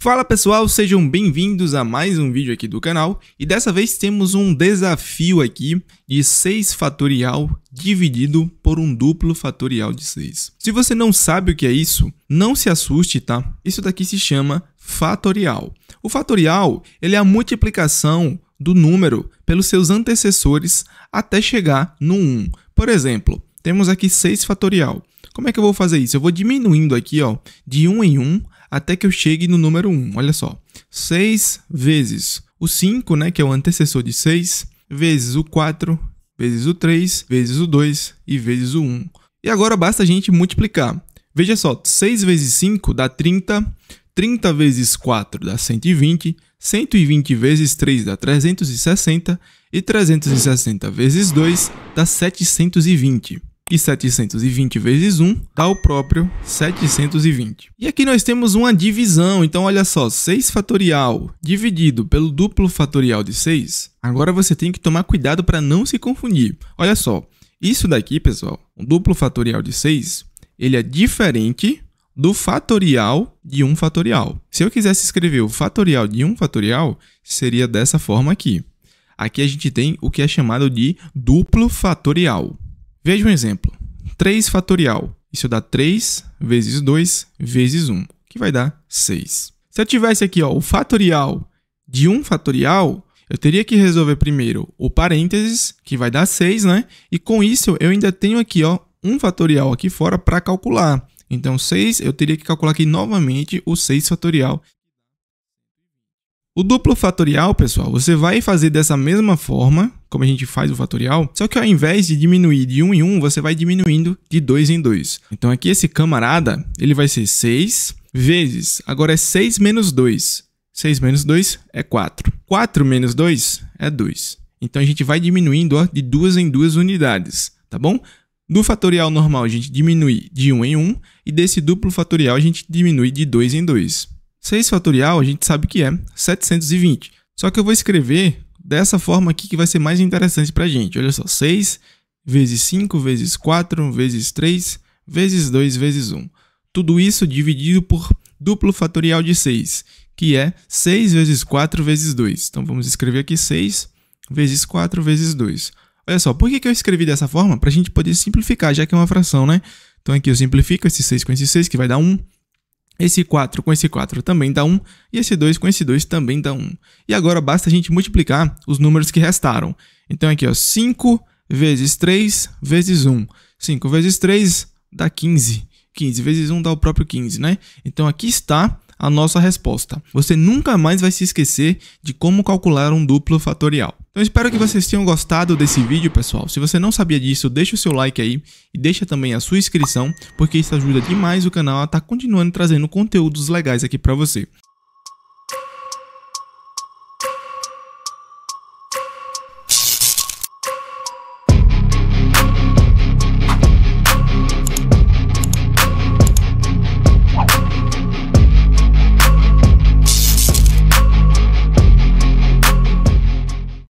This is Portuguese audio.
Fala pessoal, sejam bem-vindos a mais um vídeo aqui do canal e dessa vez temos um desafio aqui de 6 fatorial dividido por um duplo fatorial de 6. Se você não sabe o que é isso, não se assuste, tá? Isso daqui se chama fatorial. O fatorial ele é a multiplicação do número pelos seus antecessores até chegar no 1. Por exemplo, temos aqui 6 fatorial. Como é que eu vou fazer isso? Eu vou diminuindo aqui ó, de 1 um em 1 um, até que eu chegue no número 1. Um. Olha só, 6 vezes o 5, né, que é o antecessor de 6, vezes o 4, vezes o 3, vezes o 2 e vezes o 1. E agora basta a gente multiplicar. Veja só, 6 vezes 5 dá 30, 30 vezes 4 dá 120, 120 vezes 3 dá 360 e 360 vezes 2 dá 720 e 720 vezes 1 dá o próprio 720. E aqui nós temos uma divisão, então olha só, 6 fatorial dividido pelo duplo fatorial de 6, agora você tem que tomar cuidado para não se confundir. Olha só, isso daqui, pessoal, o duplo fatorial de 6, ele é diferente do fatorial de 1 fatorial. Se eu quisesse escrever o fatorial de 1 fatorial, seria dessa forma aqui. Aqui a gente tem o que é chamado de duplo fatorial. Veja um exemplo. 3 fatorial. Isso dá 3 vezes 2 vezes 1, que vai dar 6. Se eu tivesse aqui ó, o fatorial de 1 fatorial, eu teria que resolver primeiro o parênteses, que vai dar 6, né? E com isso eu ainda tenho aqui ó, 1 fatorial aqui fora para calcular. Então, 6, eu teria que calcular aqui novamente o 6 fatorial o duplo fatorial, pessoal, você vai fazer dessa mesma forma, como a gente faz o fatorial, só que ao invés de diminuir de 1 em 1, você vai diminuindo de 2 em 2. Então aqui esse camarada, ele vai ser 6 vezes, agora é 6 menos 2. 6 menos 2 é 4. 4 menos 2 é 2. Então a gente vai diminuindo ó, de 2 em 2 unidades, tá bom? Do fatorial normal a gente diminui de 1 em 1 e desse duplo fatorial a gente diminui de 2 em 2. 6 fatorial a gente sabe que é 720. Só que eu vou escrever dessa forma aqui que vai ser mais interessante para a gente. Olha só, 6 vezes 5 vezes 4 vezes 3 vezes 2 vezes 1. Tudo isso dividido por duplo fatorial de 6, que é 6 vezes 4 vezes 2. Então vamos escrever aqui 6 vezes 4 vezes 2. Olha só, por que, eu escrevi dessa forma? Para a gente poder simplificar, já que é uma fração, né? Então aqui eu simplifico esse 6 com esse 6, que vai dar 1. Esse 4 com esse 4 também dá 1, e esse 2 com esse 2 também dá 1. E agora basta a gente multiplicar os números que restaram. Então aqui, ó, 5 vezes 3 vezes 1. 5 vezes 3 dá 15. 15 vezes 1 dá o próprio 15, né? Então aqui está a nossa resposta. Você nunca mais vai se esquecer de como calcular um duplo fatorial. Então espero que vocês tenham gostado desse vídeo, pessoal. Se você não sabia disso, deixa o seu like aí e deixa também a sua inscrição, porque isso ajuda demais o canal a estar tá continuando trazendo conteúdos legais aqui para você.